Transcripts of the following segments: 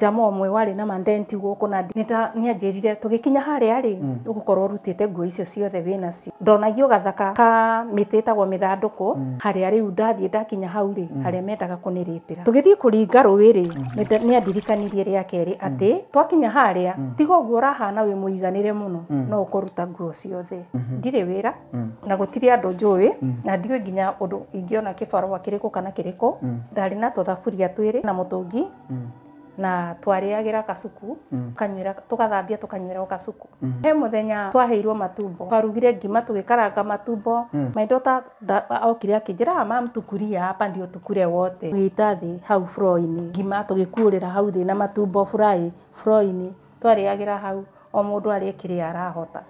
jamaa mwe warä na mandenti gå na nä anjärire tå gä kinya harä a rä mm. gå korwo å rutĩte nguo icio ciothe wä nacio ndonagio gathaka ka mä tä tagwo mä thandåkå mm. harä a rä u ndathiä ndakinya hau ri mm. harä a mendaga kå nä rä mbä ra tå gä thiä kå ringa rå rä nä andirikanirie rä a atä twakinya harä a tiga guo å rahana wä må iganä re må no no kå ruta nguo ciothe mm-hmm. ndirä wä ra na gå tirä andå njå ä na ndiwe nginya å ndå ingä ona kä kä rä kå kana kä rä kå ndarä na tå thaburia twä rä na må tå ngi na twarĩagĩra kacuku mm. tukanywĩra tũgathambia o kacuku mm. he muthenya twaheirwo matumbo twarugire ngima tũgĩkaranga matumbo mm. maindo ta okire akĩnjĩra ah, mam tukuria hapa ndio tukure wote tũgĩita thĩ hau fro ngima tũgĩkuũrĩra hau thĩ na matumbo fry fro-inĩ twarĩagĩra hau o mũndũ arĩe kĩrĩa arahota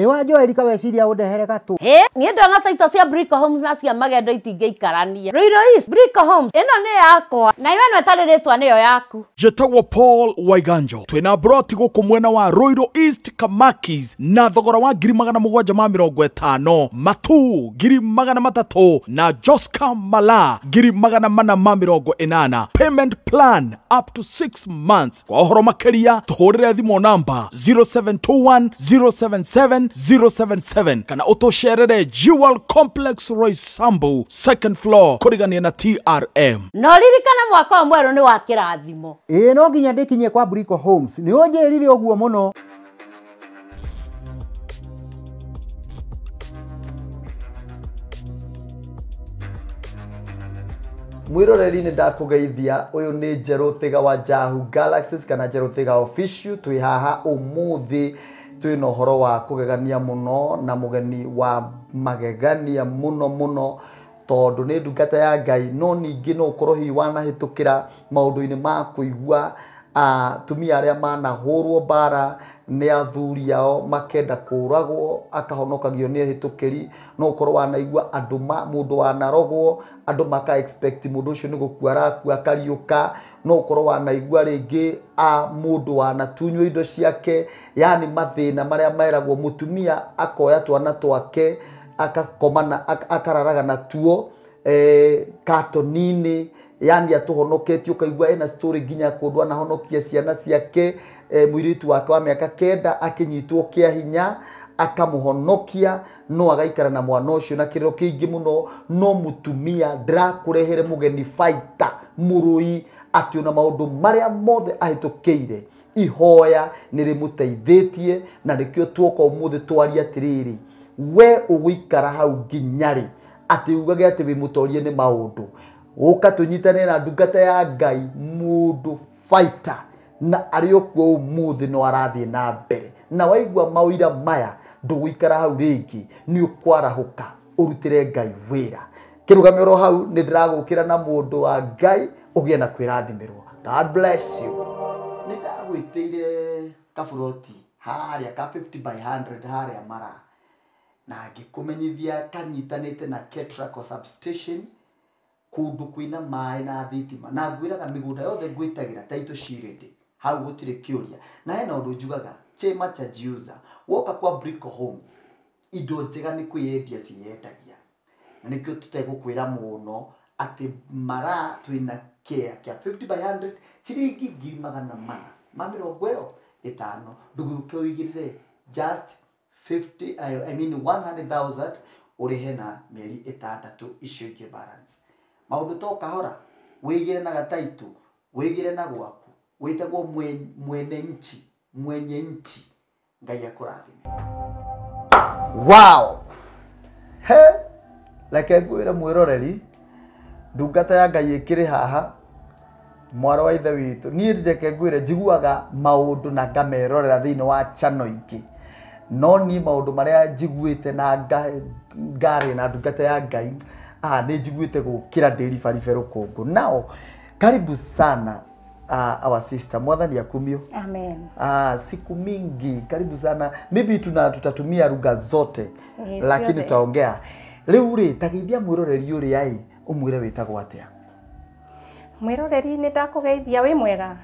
iwanjoe rika weciria undehere gatu ä niä ndona taito cia brick Homes na cia magendo itingäikarania Ruiro East brick Homes ä no yakwa na iwe no ätarä rä twa yaku njätagwo Paul Waiganjo twina broti guku mwena wa Ruiro East Kamakis na thogora wa ngiri magana mugwanja ma mirongo itano matu ngiri magana matatu na Josca Mala ngiri magana mana ma mirongo enana payment plan up to 6 months kwa horo makeria tuhurire thimo namba 0721 077 077 kana u jewel complex Sambu second floor kurigania na trm no ririkana mwaka wa mweru ni wa kĩrathimo ĩĩ no nginya ndĩkinyie kwa Buriko homes nĩ ũnjĩrire ũguo mũno mwiroreri nä ndakugeithia å yå nä njerå thiga wa jahu galaxies kana njerå thiga official twä haha å må thä twä na horo wa kå gegania må no na må geni wa magegania må no må no tondå nä ndungata ya ngai no ningä no å korwo hihi wanahä tå kä ra maå ndå -inä ma kå igua atumia arĩa manahũrwo mbara nĩ athuri ao makenda kũragwo akahonokagio nĩ hĩtũkĩri no ũkorwo wanaigua andũ mũndũ wanarogwo andũ maka expect mũndũ ũcio nĩ gũkua arakua akariũka no ũkorwo wanaigua rĩngĩ a mũndũ wanatunywo indo ciake yani mathĩna marĩa meragwo mũtumia akoya twana twake akakomana akararaga natuo eh, katoni yani atuhonoketie ukaigua ena story nginya kundu anahonokia ciana ciake eh, mwiritu wake wa miaka kenda akinyitwo kia hinya akamuhonokia no agaikara na mwana ucio na kiriro kiingi muno no mutumia ndirakurehere mugeni faita murui ati una maundu maria mothe ahitukiire ihoya nä rä må na nikio kä o tuoka å må atiriri atä rä rä we å gå ikara hau nginyarä atä ugage atä wä må torie nä maå ndå uka tunyitanire na ndungata ya ngai mundu fighter na arä å kuo å må thä no arathiä na mbere na waigua mawira maya ndågåikara hau rĩngĩ nĩ ũkwarahũka ũrutĩre ngai wĩra kĩrũgamĩro hau ni ndĩragũkĩra kira na mũndũ wa ngai ũgĩe na kwĩrathimĩrwo god bless you nĩ ndagwĩtĩire kaburoti harĩa ka 50 by 100 harĩa mara na ngĩkũmenyithia kanyitanite na ketraco substation kundu kwina mai na thitima na ngwiraga migunda yothe ngwitagira title shielded hau gutire kiuria na hena undu njugaga chema cha user woka kwa brick homes indo njega ni kwiendia ciyendagia na nikio tutegũkwĩra muno ati mara twina kea kia 50 by 100 ciringi ngiri magana mana ma mĩrongo ĩyo ĩtano ndũgĩũke ũigĩrĩre just 50 I mean 100,000 ũrĩhe na mĩeri ĩtandatũ icio ingĩ balance maundu to kahora wigire na gataitu wigire na gwaku witagwo mwene nchi mwenye nchi ngai akurathime wow he reke ngwĩre mwĩroreri ndungata ya ngai ikiri haha mwaro wa ithe witũ niĩ reke ngwĩre njiguaga maundu na ngamerorera thĩinĩ wa chano ingä no niĩ maũndũ marĩa njiguĩte na ngarä na ndungata ya ngai ah, nä njiguä gukira ndä ribaribe rå kå ngå nao karibu sana uh, our sister mwadhani akumio amen uh, siku mingi karibu sana maybe tuna tutatumia lugha zote yes, eh, lakini tutaongea rĩu ri ta mwiroreri uri ai umwire ũmwĩre atia mwiroreri ni nĩ ndakũgeithia wĩ mwega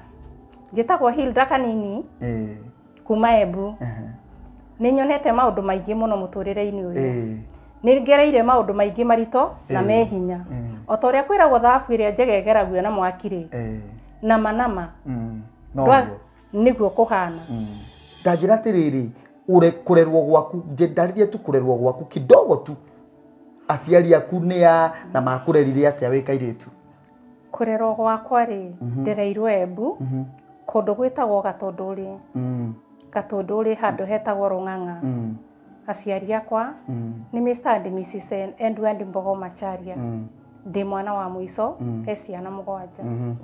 njĩtagwo hilda kanini e. kuma uh -huh. ni nyonete maundu maingi muno mũtũrĩre-inĩ ũyũ e nä ngereire maå ndå maingä na eh. mehinya eh. otoria ta å rä a kwä ragwo thahabu ä rä a na mwakirä namanama eh. niguo mm. kå hana tiriri mm. ra atä rä rä kå rerwo gwaku ndarä tu kå rerwo gwaku kidogo tu aciari aku nä a na makå rerire atä a wä kairä tu kå rerwo gwakwa rä mhm. ndereirwo embu mhm. kå ndå gwä tagwo gatå rä mm. handå hetagwo rå ng'ang'a aciari akwa nä mä stand mrs mbogo macharia mm. ndä mwana wa må ico mm. he ciana må gwanja mm-hmm.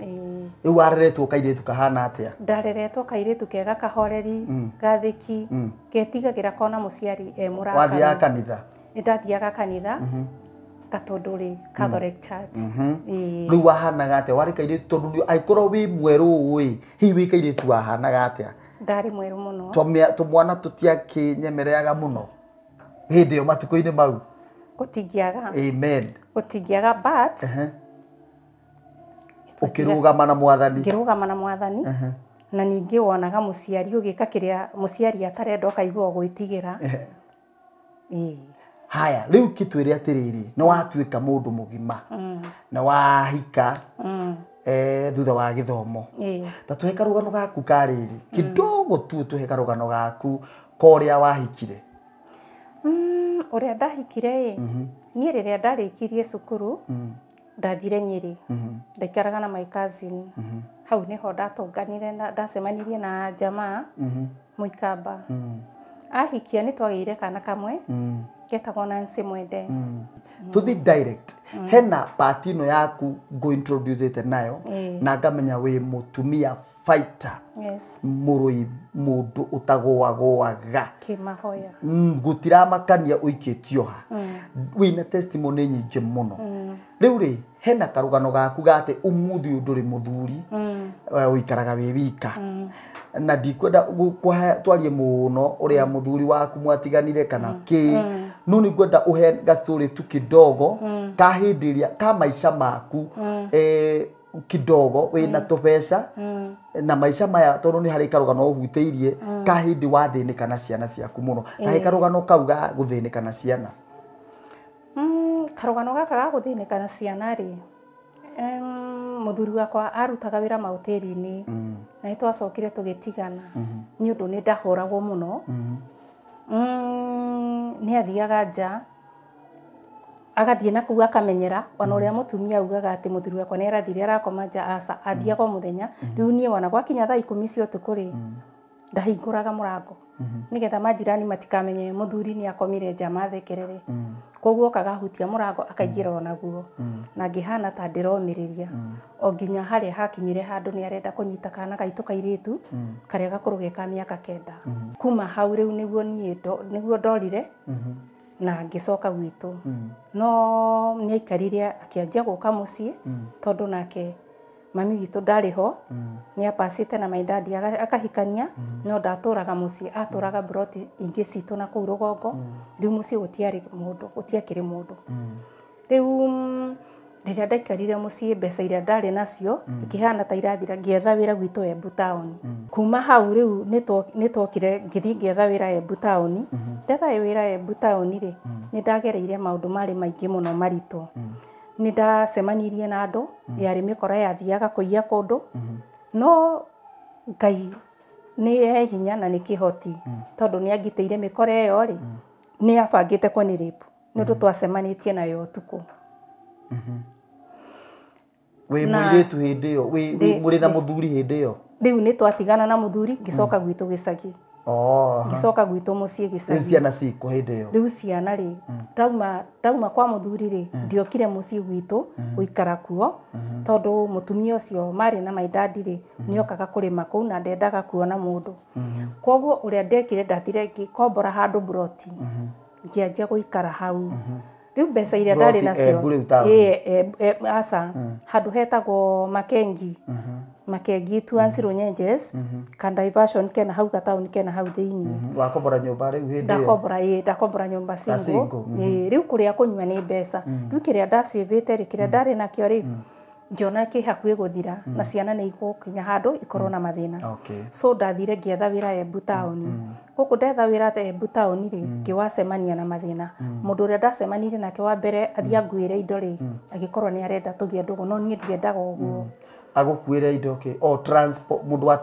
rä u wareretwo kairä tu kahana atä a ndareretwo kairä tu kega kahoreri mm. gathä ki getigagä ra kona må ciari e må rathiaga kanitha nä ndathiaga kanitha mm-hmm. gatondå catholic church mm-hmm. rä u wahanaga atä a warä kairä tu tondå angä korwo wä mwerå å ä hihi wä kairä tu wahanaga atä a ndarä mweru må tumia tumwana mwana tå tiakä nyemereaga må no hä ndä ä yo matukå-inä mau gå amen gå but å kä rå gama na mwathani ngä rå gama na mwathani na ningä wonaga må ciari å gä ka kä rä a må ciari atarenda akaigua gwä tigä ra haya rä u kä twä re atä rä rä nä watuä ka må ndå må gima mm. na wahika mm. Eh, thutha wa githomo ta tuhe karugano gaku kariri kidogo tu tuhe karugano gaku a wahikire mm, a ndahikire niä rä rä a ndarä cukuru mhm. ndathire nyiri mhm. ndaikaraga na my cousin mhm. hau ho ndatunganire ndacemanirie na jamaa ikamba ahikia nä twagä ire kana kamwe getagwo Nancy Mwende mm. mm. tuthi direct mm. hena part ino yaku nguintroducete nayo hey. na ngamenya wi mutumia fighter yes. murui mundu utagwagwaga kimahoya ngutiramakania mm, uikitio ha mm. wina testimony nyingi muno mm. riu ri hena karugano gaku gate umuthi unduri muthuri uikaraga mm. wi wika mm. na ndikwenda twarie muno uria muthuri mm. waku mwatiganire kana ki no ningwenda uhe gastori tu kidogo kahindiria ka maisha maku eh kidogo wina tubeca na maisha maya tondu ni hari karugano uhuteirie kahindi wathinikana ciana ciaku muno na kauga karugano kau ga guthinikana ciana karogano gaka ga guthinika na ciana må thuri wakwa arutaga wĩra mahoteri-inĩ mm-hmm. na nä twacokire tũgĩtigana mm-hmm. nĩ ũndũ nĩ må no nä athiaga nja na nakuu akamenyera ona må mm-hmm. tumia augaga må thuri wakwa nä arathire arakoma nja aca athiaga o mũthenya rĩu niĩ wona gwakinya thaa ikũmi cia ũtukũ rĩ ndahingũraga mũrango majirani matikamenye thuri nä akomire nja mathekerere koguo kagahutia akaingira akaingĩra mm. onaguo mm. na ngihana ta ndĩromĩrĩria mm. o nginya harĩa hakinyire handu ni arenda kunyita kana gaitũ kairĩtu karĩa gakũrũ ge ka miaka kenda kuma hau rĩu nĩguo niĩ niguo ndorire mm-hmm. na ngĩcoka gwitũ no nĩ aikarire guka gũka mũciĩ tondũ nake mami witå ndarä ho mm. nä apacite na maidadi akahikania mm. no ndatå raga må ciä atå raga mm. broti ingä citå na kå u rå gongo mm. rä u må ciä gå tiarä må ndå gå tiakä rä må ndå rä u rä rä a ndaikarire må ciä mbeca iria ndarä nacio ikä hana ta irathira ngäetha wä ra gwitå embu taåni kuma hau rä u nä twokire ngä thiä ngäetha wä ra embu taåni mm-hmm. ndetha wä ra embu taåni rä nä ndagereire maå ndå marä maingä må no maritå nä ndacemanirie na andå mm. yarä mä kora yathiaga kå iya kå ndå mm-hmm. no ngai nä ehinya na nä kä hoti mm. tondå nä angitä ire mä kora ä yo rä mm. nä abangä te kwo nä nä ndå mm-hmm. twacemanä tie nayo å tukå wä mwirä tu hä ndä ä yo må rä na må thuri hä ndä ä yo rä u nä twatigana na må thuri ngä coka gwitå gä cagi Oh, ngicoka gwitwo muciĩ gĩcagiciana ciku hĩndĩ ĩyo rĩu ciana rĩ tauma mm. tauma kwa muthuri rĩ mm. ndiokire muciĩ gwitũ mm. guikara kuo mm-hmm. tondu mutumia ucio mari na maidadi rĩ mm-hmm. niokaga kurima kũu na ndendaga kuona mundu mm-hmm. koguo uria ndekire ndathire ngikombora handu broti ngianjia guikara hau rä u mbeca iria ndarä nacioasa handå hetagwo makengi mm-hmm. makengi tuancirå nyenjes mm-hmm. kana kena hau gatauni kena hau thä iniĩwakombora mm-hmm. nyåmba rä u ndakombora ä eh, ndakombora nyåmba rä u kå rä a kå nyua nä mbeca rä u kä rä a ndacivä te rä kä rä a ndarä nakä o rä ngiona kä hakuä gå thira na ciana nä igå kinya handå ikorwo na mathäna so ndathire ngietha wä ra embu taåni mm, mm. gå ndetha wä ra embu taåni rä mm. ngä wacemania na mathäna må ndå å rä a ndacemanirie nake wa mbere athia nguä re indo ri agä korwo nä arenda tå gä ndå gå no niä ndiendaga å indo agåkuä o transport mundu wa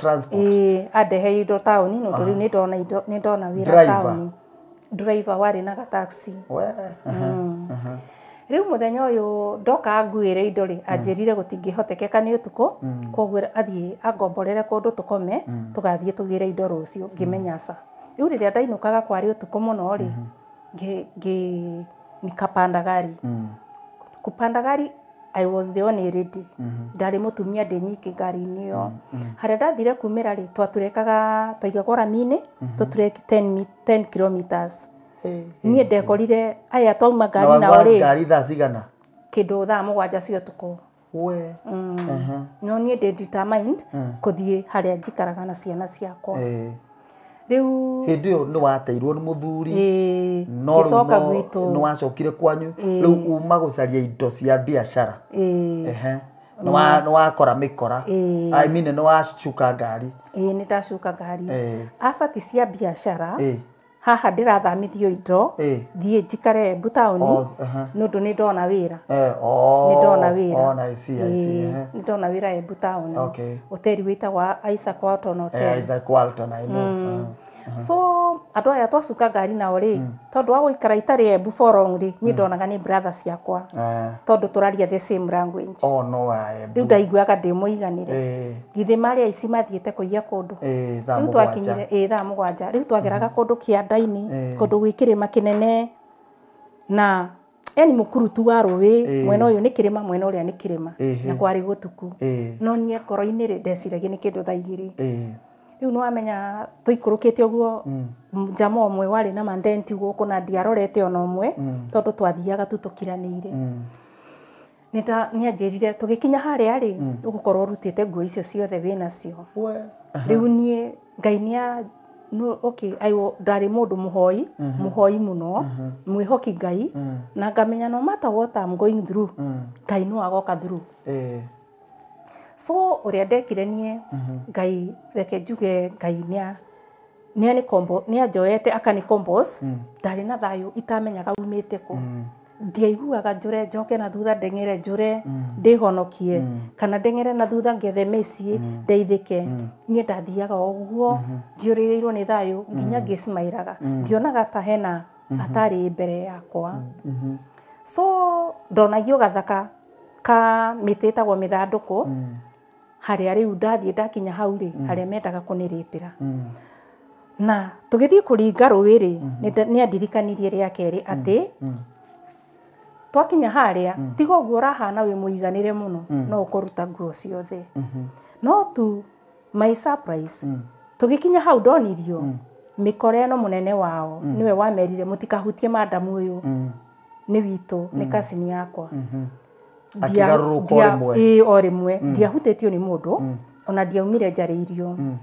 andehe indo taåni no ni ndona indo ni ndona wä ra driver wari na gataxi thenya å yå ndoka nguire indo ri anjirire gutingihoteka ni utuko mm. koguo athiä angomborere kundu tå mm. tugathie tugire indo rucio ngimenya sa mm. riu riria ndainukaga kwari utuko muno ri mm-hmm. ngi nikapanda gari kupanda gari I was the only lady mm-hmm. ndarä må tumia ndä nyiki ngari-inä ä yo mm-hmm. harä a ndathire kumä ra rä twaturekaga twaigagwo raminä tå tureki 10 kilometers Eh, niä ndekorire aya twauma ngari nao thaa cigana kä ndå thaa må gwanja cio å we mm. no niä ndä determined eh. kå thiä harä a njikaraga na ciana ciakwa eh. rä u hä ndä ä yo nä wateirwo nä må thuri no coka gwitå nä wacokire kwanyu rä u uma gå caria indo cia biacara nä wakora mä kora nä wacuka ngari ä nä ndacuka ngari aca ti cia biacara haha ndirathamithio indo thiä njikare mbu nä å ndå nä ndona wä ra oh, nä ndona wä ra nä ndona wä ra embu taåni å teri wä itagwa isaac walton hotel mm. uh-huh. so andå aya twacuka ngari nao rä mm. tondå wa gå ikara itarä embu rä niä mm. ndonaga nä ciakwa ah. tondå tå raria the oh, rä u ndaiguaga ndä må iganä re eh. githä marä aici mathiä te kå iya kå ndårä eh, u twakinyire ä eh, thaa må gwanja rä u twageraga mm-hmm. kå ndå kä andainä kå ndå gwä kä rä ma kä nene na eni må kurutu wa rå wä mwena å yå nä kä rä ma mwena å rä a nä kä rä ma na kwarä gå tuku no niä ngoro-inä rä ndeciragia nä kä ndå thaigä rä riu niwamenya tuikurukite uguo mm. njama mwe warä na mandenti kå na ndiarorete ona å mwe mm. tondå twathiaga tu tå tå kiranä ire mm. nä anjä rire gä kinya harä tukiraniire å gå korwo å rutä te nguo icio ciothe winacio riu nie ngai nia okay aiwo ndarä må ndå må hoi må mm-hmm. hoi må no mwä mm-hmm. hoki ngai na ngamenya no mata ngai no agoka through eh so å rä a ndekire mhm. ngai reke njuge ngai nä anjoete akani mm. ndarä na thayå itamenyaga umä te kå mm. ndiaiguaga njure njoke na thutha ndengere njure mm. ndihonokie kana ndengere na thutha ngethe mĩciĩ ndeithĩke niĩ ndathiaga ũguo mhm. ndiũrĩrĩirwo nĩ thayũ nginya ngĩcimairaga ndionaga ta hena mhm. atarĩ mbere yakwa so ndonagio gathaka ka mĩtĩ ĩtagwo mĩthandũkũ harä a rä u ndathiä ndakinya hau rä mm. harä a mendaga kå nä rä ra na tå gä thiä kå ringa rå ä rä mm. nä andirikanirie rä a kerä mm. atä twakinya harä a tiga å guo å rahana wä må iganä re må no no å kå ruta nguo ciothe mm-hmm. no tu my surprise tå gä kinya hau ndonirio mä kora ä no må nene wao nä we wamerire må tikahutie mandamu å yå nä witå nä kacini yakwa mm-hmm akigarurũka rimwe ĩ o rä mwe mm. tio nä må ndå mm. ona ndiaumire njarä njarĩirio mm.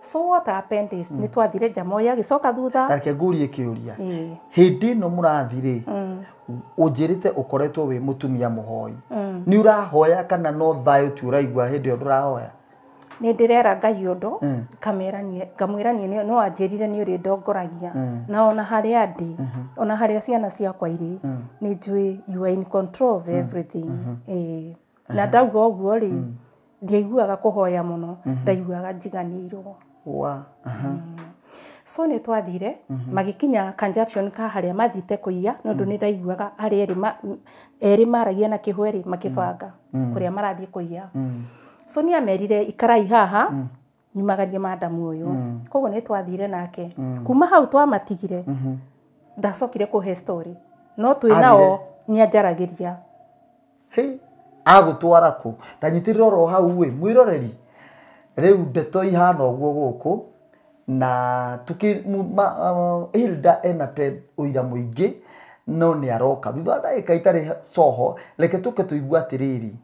so what happened is nĩ twathire njamoi agĩcoka thutha å njä rä te å koretwo wä må tumia må hoi nä å rahoya kana no thayå ti å raigua hä ndä ä yo ndå rahoya nä ndä rera ngai å ndå ngamwä nie no anjä rire nä å rä ndongoragia mm. na ona harä a ndä mm-hmm. ona harä a ciana ciakwa irä nä njå na ndauga å guo rä mm. ndiaiguaga kå hoya må no mm-hmm. ndaiguaga njiganä irwo mm. so nä twathire mm-hmm. magä kinya ka harä a mathite kå iya nä ndå nä ndaiguaga harä erä maragia na kä hwerä makä banga kå rä a marathiä kå iya mm so nä amerire ikarai haha mm nyumagarie madamu uyu yå mm. koguo ni twathire nake mm. kuma hau twamatigire mhm. ndacokire no twä nao story no twi agå nianjaragiria hey, agutwara ku tanyitirira oro hau we mwiroreri u ndeto ihana å guku na tuki na uh, Hilda ena te uira muingi no ni aroka thutha ka itari coho reke tuke rä atiriri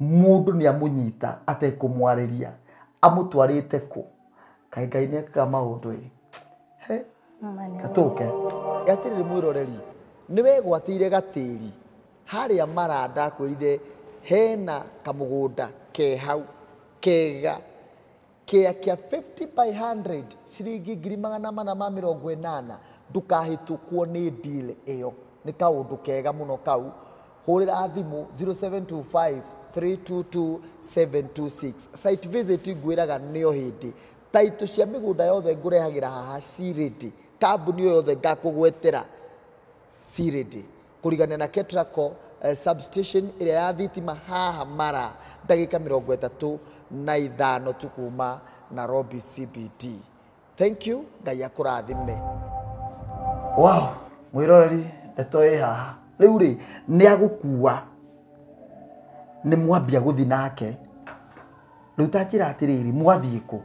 mundu ni amunyita atekumwariria amutwarite ku kai kai ne ekaga maundu i he katoke yatire mwiroreri ni wegwatire gatiri haria maranda akwirire hena kamugunda ke hau kega kea kia 50 by 100 ciringi ngiri magana mana ma mirongo inana ndukahitũkwo nä deal ä yo nä kaå ndå kega må no kau hå rä ra thimå 0725 322726 site visit ngwiraga nio hindi taito cia migunda yothe ngurehagira haha ciridi kambuni yothe ngakugwetera ciridi kurigania na ketraco uh, substation ĩrĩa ya thitima haha mara ndagĩka mĩrongo ĩtatũ na ithano tu kuma nairobi cbd thank you ngai akũrathime wow mwĩroreri ndeto ĩ haha rĩu rĩ nĩ agũkua nä mwambia gå thiä nake rä u tanjä ra atä rä rä mwathiä kå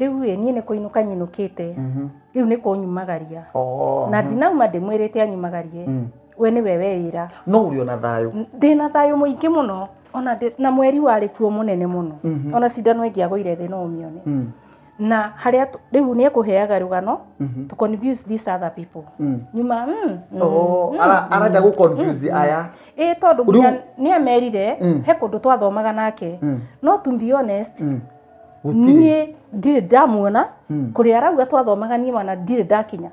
rä u niä nä kå inå ka nyinå kä te mhm. rä u nä kånyumagaria nyumagaria mhm. na ndinauma ndä mwä rä te anyumagarie mm. we nä we ra no å rä ona thayå ndä na thayå må ingä må no ona na mweri warä kuo må nene må no mhm. ona cindano ä ngä agå ire thä no å mä one mm na haria riu ni ekuheaga rugano mhm. to confuse these other people nyuma arenda gå confuse aya ä tondå nginya nä amerire mm. he kå ndå twathomaga nake mm. no to be honest mm. niä ndirä ndamuona kå rä arauga twathomaga niä mana ndirä ndakinya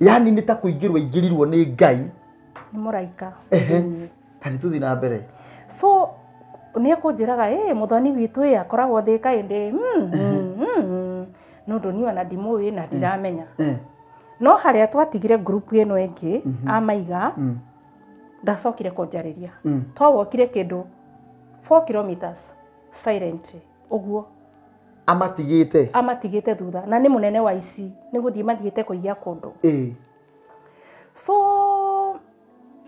yani nä ta kå ingä rwo ingä rirwo nä ngai nä må raika na tå thiä na mbere so nä ekå njä raga må thoni witå akoragwo thä kaä ndä no ndu niwa na ä na ndiramenya mm. Mm. no haria twatigire group ino ingi mhm. amaiga mm. ndacokire ria twawokire kindu 4 kilometers silently uguo amatigite amatigite thutha na ni munene wa ici ni kå igia kå kundu so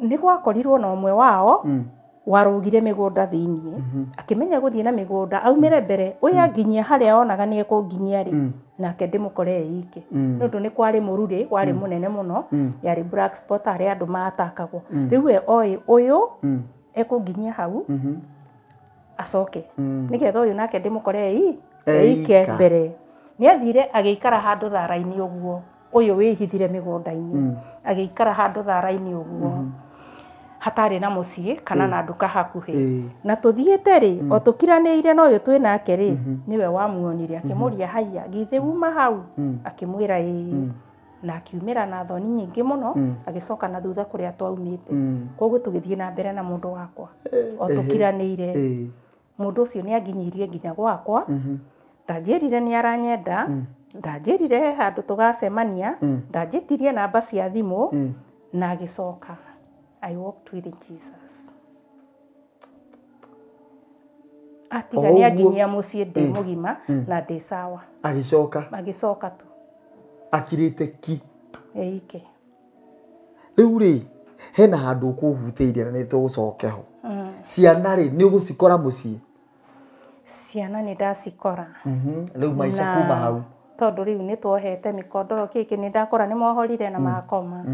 ni gwakorirwo na mwe wao mm warugire migunda thiini mhm. akimenya guthie na migunda aumire mbere uya nginyia haria onaga ni ekunginyia ri mm. nake ndimukore eiki mm. ni undu ni kwari mururi wari munene mm. muno yari black spot aria andu matakagwo riu mhm. e oi uyu ekunginyia hau asoke nigetha uyu nake ndimukore ei eike mbere ni athire agiikara handu thara-ini uguo uyu wihithire migunda-ini agiikara handu thara-ini uguo mhm hatarä na må ciä kana na nduka hakuhä na tå te rä o tå kiranä ire no yå twä nake rä mm-hmm. nä we wamuonire akä må ria mm-hmm. haiya githä uma hau mm. akä mwä ra mm. na akiumä na thoni nyingä må no mm. agä coka na thutha kå rä a twaumä koguo tå gä thiä na mbere na må ndå wakwa o tå kiranä ire må ndå å cio nä anginyirie nginya gwakwa mm-hmm. ndanjä rire nä aranyenda ndanjä rire handå tå gacemania ndanjä tirie namba cia thimå na agä coka I walked with Jesus. atigania nginyia mm. gima ndi mm. mugima na ndi sawa agicoka agicoka tu te ki eike u rä hena hutä irie na gå ho mm. ciana gå cikora må ciä ciana nä ndacikora riu maica kuma hau rä u nä twohete kä kä nä ndakora nä mohorire na makoma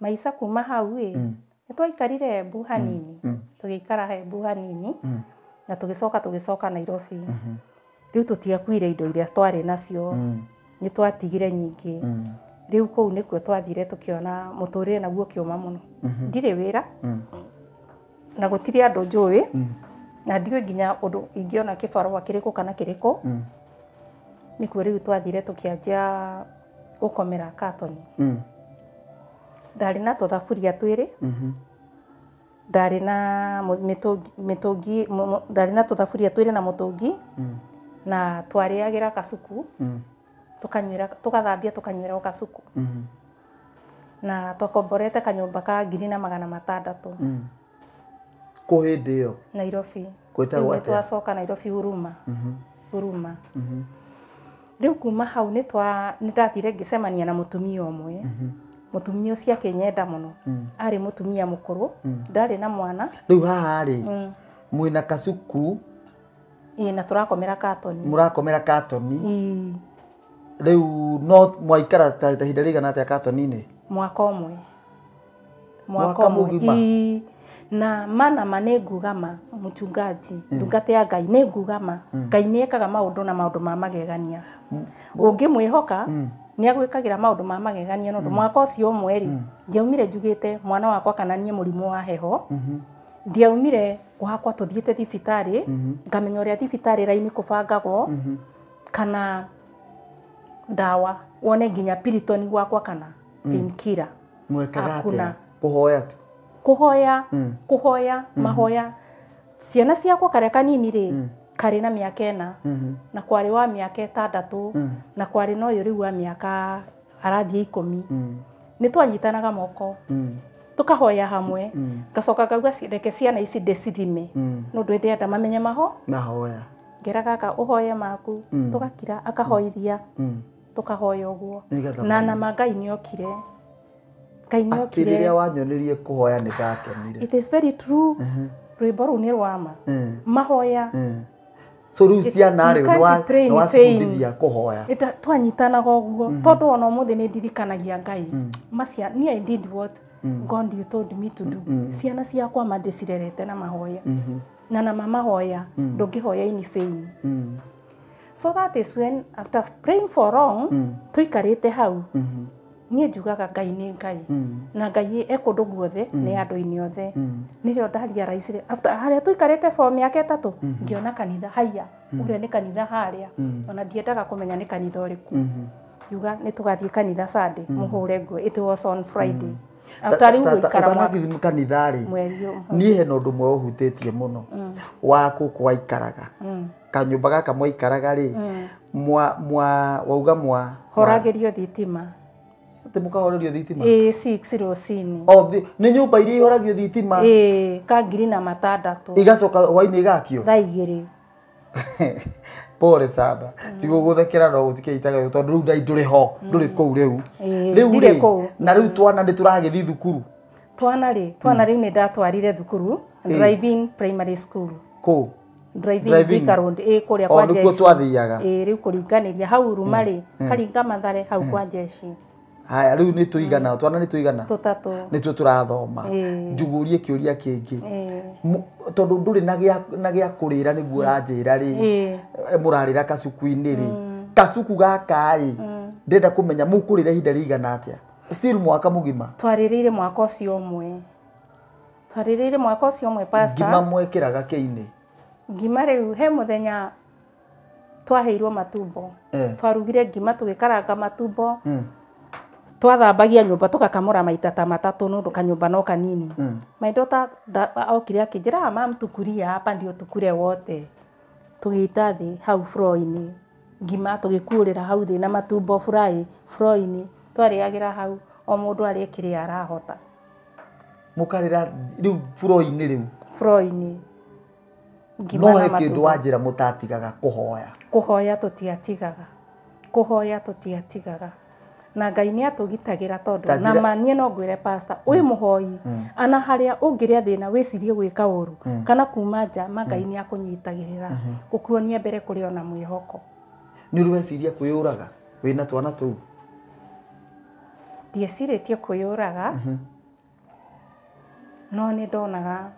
maica kuma hau i twaikarire hanini mm, mm. tå gä he mbuha hanini mm. na gä coka Nairobi mm-hmm. riu tutiakuire indo iria twarä nacio ni twatigire nyingi riu nä kuo twathire rä re naguo no muno ndire wira na andå njå ä na ndiå nginya undu ingiona kibarua kiriku kana kuo rä riu twathire gå komera katoni ndarä na tåthaburia twä rä mm-hmm. ndarä na mitångi ndarä na tåthaburia twä rä na må tå ngi mm. na twarä agä ra kacuku mm. tå gathambia tå kanyuä ra o kacuku mm-hmm. na twakomborete kanyåmba ka ngiri na magana matandatå mm. kå hä ndä ä yo nairobi rä twacoka nairobi huruma mm-hmm. huruma rä u kuma hau nä ndathire ngä cemania na må tumia å mwe mutumia ucio akinyenda muno mm. ari mutumia mukuru mm. ndari na mwana riu haharä ri mm. mwina kacuku na turakomera katoni murakomera katoni riu no mwaikara ta ihinda rigana a katoni-ini mwaka mwe mwaka ũmwe na mana nä ngugama muchungaji ndungata ya ngai nä ngugama ngai nä ekaga maå ndå na maå ndå ma magegania å ngä mwä hoka nä agwä kä ra maå ndå ma magegania nondå mm. mwaka å cio å ndiaumire njugä te mwana wakwa kana nie må rimå wa heho mm-hmm. ndiaumire gwakwa tå thiä te thibitarä mm-hmm. ngamenya å rä a thibitarä raini kå bangagwo mm-hmm. kana ndawa wone nginya piritoni gwakwa kana mm. pinkira mwekagakuna kå hoya tu kå hoya mm. kå hoya mahoya ciana ciakwa karä a kanini rä karä mhm. na mä aka ena na kwarä wa mä aka ätandatå na kwarä na å yå rä u wa mä aka arathiä ikå mhm. nä twanyitanaga moko mhm. tukahoya hamwe ngacoka ngauga reke ciana ici ndäcithime nä å enda mamenye maho mahoya ngera kaka å hoye maku tågakira akahoithia tukahoya uguo na nama ngai nä okire ngai nä okire rä wanyonirie kå hoya nä it is very true rwä mbo rå u nä rwama mahoya mm so rä u ciana rä kå hoya twanyitanaga å guo mm. tondå ona må thä nä ndirikanagia ngai mm. macia did what mm. God you told me to do ciana ciakwa cirerete na mahoya mm-hmm. na na mamahoya ndũngĩhoya in vain so that is when after praying for long tũikarĩte hau -hmm niä njugaga ngai nä ngai mm. na ngai ekå ndå guothe mm. nä andå inä othe mm. nä rä o ndaria raicirä harä a tå ikarä te bo mä aka ätatå mm-hmm. ngä ona kanitha haiya å rä a nä kanitha harä a ona ndiendaga kå menya nä kanitha å rä mm-hmm. ku yuga nä tå gathiä kanitha sunday må hå re nguo it was on friday mm-hmm. ũtanathi kanitharĩ niĩ hena ũndũ ũmwe ũhutĩtie mũno wa kũkũ waikaraga kanyũmba gaka mwaikaraga rĩ mwa wauga mwa thitima ati mukahorerio thitima ä nä nyå mba iria ihoragio thitima kangiri ka ngiri na matandatå igacoka wainä igakio thaa igä rä pole sana tigå mm. gå thekera no gå tikä itaga tondå rä u ndai ndå rä ho ndå rä kå u rä u rä u rä na rä u twana nä tå ragä thi thukuru twana rä twana mm. rä u nä ndatwarire thukuru driving primary school kå kå rä a kwa jeshi rä u kå ringanä ria hau ruma rä karinga mathare hau kwa jeshi haya rä u nä tå igana mm. twana nä tå igana nä tuo tå rathoma mm. njugå kä å ria kä ngä mm. tondå ndå rä na gä a kå rä ra nä guo ranjä ra rä må e, rarä ra kacuku-inä rä kacuku gakarä ndenda kå menya må kå rä ra ihinda rä igana atä a mwaka må gima twarä rä ire mwaka å cio mwe twarä rä ire mwaka å cio mwe ngima mwekä raga kä inä ngima rä u he må thenya twaheirwo matumbo eh. twarugire ngima tå gä karanga matumbo mm twathambagia nyumba tugakamura maita ta matatu nundu kanyumba no kanini mm. maindo ta okire ra ah, mam tukuria hapa ndio tukure wote tugita thi hau froini ngima tugikurira hau thi na matumbo fry froini twariagira hau o mundu arie kiri arahota mukarira riu froini riu froini no he kindu wanjira mutatigaga kuhoya kuhoya tutiatigaga kuhoya tutiatigaga na ngai nä atå tondu na manie no ngwä re wä må mm. hoi mm. ana harä a å ngä rä a thä na wä cirie gwä ka å ru mm. kana kuma nja ma ngai nä akå nyitagä rä ra mm-hmm. gå kuonia mbere kå rä ona mwä hoko nä å rä weciria kwä å raga wä na twana tå u ndiecirä tie kwä raga mm-hmm. no nä ndonaga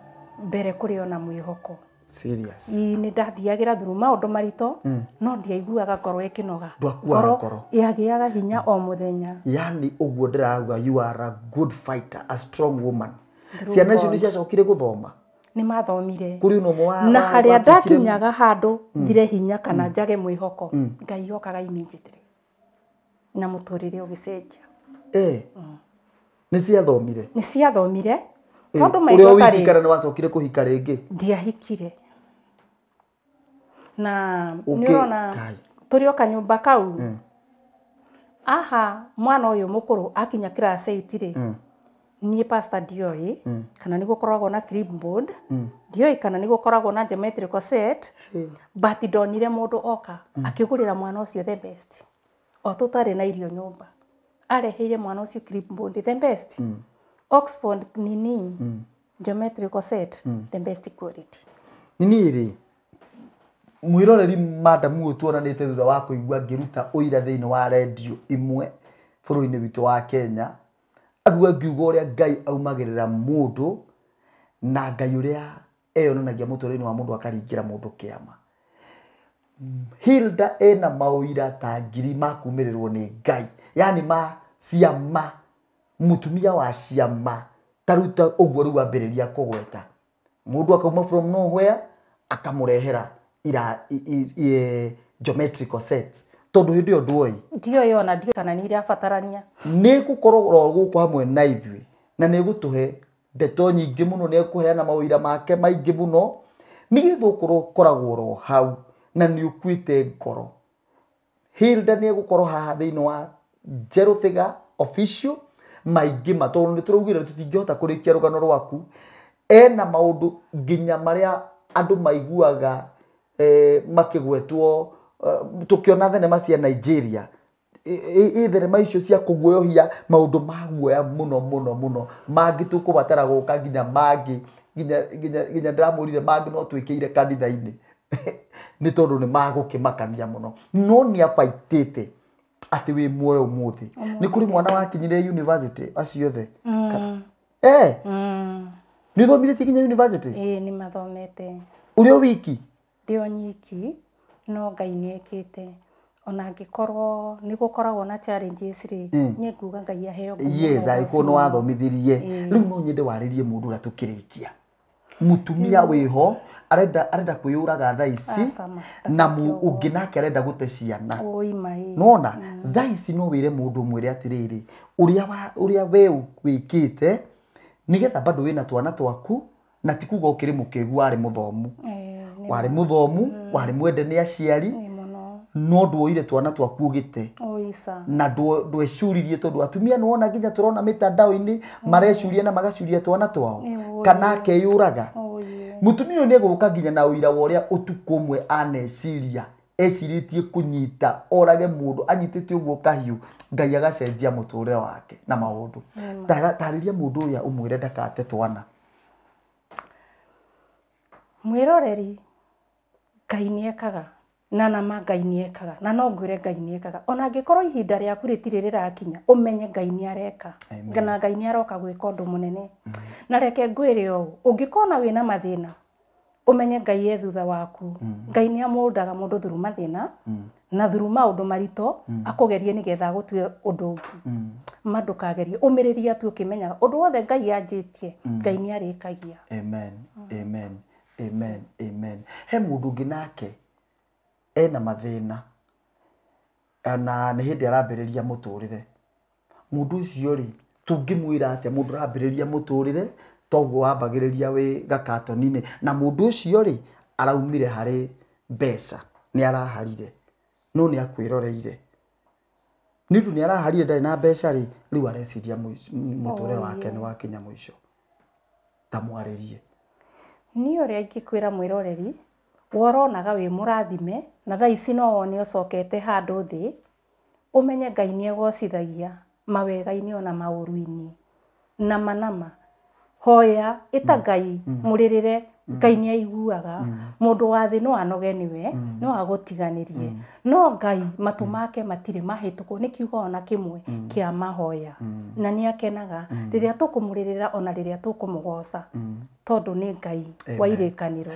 mbere kå rä ona mwä hoko serious ni ndathiagira thuruma undu marito mm. no ndiaiguaga ngoro ikinoga ndwakuaga ngoro yagiaga hinya o muthenya yani uguo ndiragua you are a good fighter a strong woman ciana icio ni ciacokire guthoma nä mathomire na harä a ndakinyaga handå thire mm. hinya kana mm. njage mwä hoko ngai okaga iminjitire na må tå rä re å gä cenjia nä ciathomire nä ciathomire tondå wikikara nä wacokire kå hika rä ngä ndiahikire na okay. nä turioka tå nyumba kau mm. aha mwana å yå må kå rå akinya kä racti rä mm. niä ndioä mm. kana nä gå koragwo na mm. ndioä kana nä gå koragwo na ndonire må ndå oka mm. akä gå rä ra mwana å cio o tå tarä na irio nyå mba areheire mwana å cio nini mm. geometrical set mm. the best quality nini rä mwiroreri madamu å tuonanä thutha wa kå igua ngä ruta å ira thä inä wa radio imwe bå rå inä witå wa kenya akuga ngiuga å rä a ngai aumagä rä ra må na ngai å eyonanagia må tå wa må ndå akaringä ra må hilda ena maå ta ngiri makumä rä rwo nä ngai yani ma ciama mutumia wa ciama taruta å guo rä u ambä rä ria kå gweta må ndå akauma from nowhere akamå rehera ira e, geometrical set tondu hindi nduoi ndio yona ndio kana ni ria fatarania ni gukorwo guku hamwe na ithui na ni gutuhe mbeto nyingi muno ni kuheana mawira make maingi muno ni githukuru koragwo ro hau na ni ukwite ngoro hilda ni egukorwo haha thini wa jeruthiga official maingi ma tondu ni turugira tutingihota kurikia rugano rwaku ena maundu nginya maria andu maiguaga gwetwo makigwetwo kä ona thenema cia nigeria i thenema icio cia maå maundu maguoya muno muno muno batara tukubatara guka nginya mangi nginya ndiramurire mangi no ire kanitha-ini nä tondå nä magå kä makania må no no nä abaitä te atä wä muoyo må thä nä kå rä mwana wakinyire university acio mm. eh? mm. nä å thomithä tie nginya university nä mathomete å rä o wiki ndĩ o nyiki no Ngai nĩ ekĩte ona angĩkorwo nĩ gũkoragwo na challenges rĩ nĩ nguga ngai aheo yes angĩkorwo no athomithirie rĩu no nyende warĩrie mũndũ ũrĩa tũkĩrĩkia mũtumia wĩho arenda arenda kwĩyũraga thaa ici ah, na ũngĩ nake arenda gũte ciana nona mm. thaa ici no mundu mwire atiriri uria wa uria we wĩkĩte nigetha bado wina twana twaku na ti kuga ũkĩrĩ mũkĩgu warĩ warä må thomu mm. warä mwende nä aciari no ndwoire twana twaku å gä te na ndwecuririe tondå atumia nä wona nginya tå rona mä tandaoinä marecuria na mm. magacuria twana twao kana akeyå raga tumia å yå nä egå ka nginya na å ira wa å rä a å tukå mwe aneciria kå nyita orage te å guo kahiũ ngai agacenjia mũtũũrĩre wake na rä a å mwä re ndakate twana mwĩroreri ngai nä ekaga na nama ngai nä ekaga na no ngwä re ngai nä ekaga ona angä korwo ihinda rä aku rä tirä rä rakinya å menye ngai nä areka na ngai nä aroka gwä ka å ndå må nene mm-hmm. na reke ngwä re å å ngä kona wä na mathä na å menye ngai e thutha waku mm-hmm. ngai nä amå ndaga må ndå thuru mathä mm-hmm. na na thuru ndå marito mm. akugerie nigetha gutue undu ungi mm. mandu kagerie umirirĩa tu ukimenyaga undu wothe ngai anjitie ngai mm. ni arikagia amen mm. amen amen amen he mundu ngä nake ena mathä na nä hä ndä arambä rä ria må tå rä re må ndå å cio rä ngä mwä ra atä må ndå rambä rä ria må tå rä re toguo wambagä rä ria wä gakatoninä na må ndå å cio rä araumire harä mbeca nä araharire no nä akwä roreire nä ndå nä araharire ndarä na mbeca rä rä u areciria må tå re wake nä wakinya må ico ta mwarä rie niĩ ũrĩa ingĩkwĩra mwĩroreri woronaga må rathime na thaa ici no wone handå thä å menye Ngai nĩegũcithagia mawega-inĩ ona ru-inä nama nama. Hoya, ta mm. Ngai mm. mũrĩrĩre Mm. ngai nä aiguaga må mm. ndå wa thä no anoge nä we mm. no agåtiganärie no ngai matå make matirä mahä tå kwo nä kiuga ona kä mwe kä a mahoya na nä akenaga rä rä a tå kå må rä rä ra ona rä rä a tå kå må goca tondå nä ngai wa irä kanä ro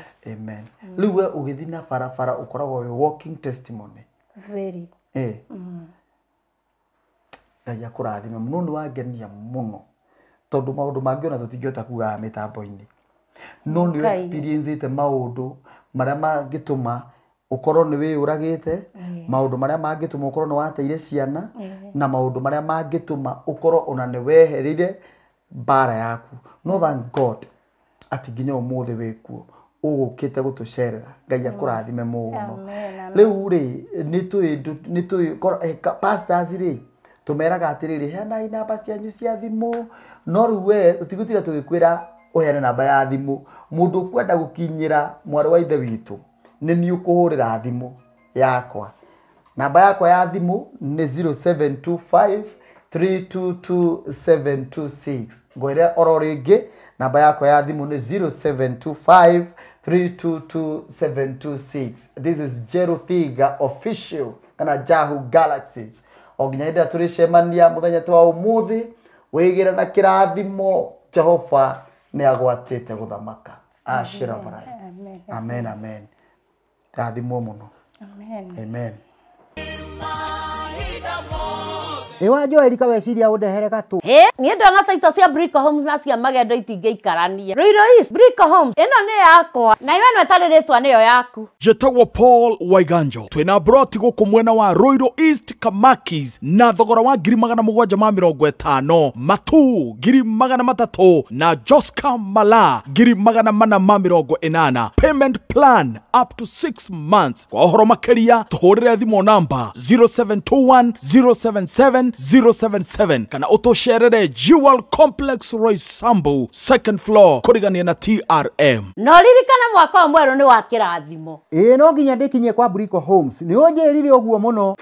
u we å gä thiä na barabara å koragwo wä ngai akå rathime må no nä wangenia må no tondå maå ndå mangä ona tå tingä hota kugaga mä tambo-inä no nä å maå ndå marä a mangä tå ma å korwo nä wä å ragä te maå ndå marä a mangä tå ma å wateire ciana na maå ndå marä a mangä tå ma å korwo ona nä wehereire mbara yaku no thank god atä nginya å må thä wä kuo ugukite gutucerera ngai akurathime muno riu ri ni tui pastors ri tumeraga atiriri heanai namba cianyu cia thimu no riu we tutigutire tugikwira uheane namba ya thimu mundu kwenda gukinyira mwari wa ithe witu ni ni ukuhurira thimũ yakwa namba yakwa ya thimũ ni 0725322726 322726 ngwĩre oro rĩngĩ namba yakwa ya thimũ ni 0725322726 this is jeru thiga official kana jahu galaxies o nginya turishemania muthenya twa umuthi wĩgĩre na kirathimo jehova nä agwatĩte gå thamaka acirabarai amen amen ngathimwo må no amen, amen. amen. amen iwanjoe rika weciria undeherega tu ä niä ndona ta ito cia Brico Homes na cia magendo itingäikarania Ruiro East Brico Homes ä no yakwa na iwe no ätarä rä yaku njätagwo Paul Waiganjo twina broti gå mwena wa Ruiro East Kamakis na thogora wa ngiri magana mugwanja ma mirongo ĩtano matu ngiri magana matatũ na Josca Mala ngiri magana mana ma mirongo ĩnana payment plan up to 6 months kwa horo makeria tuhurire thimo namba 0721 077 077 kana u tå cerere Jewel Complex Roysambu second floor kå na TRM no ririkana mwaka mwerå nä wa kä rathimo ä no nginya ndä kwa Brico Homes nä å njä rire å guo må no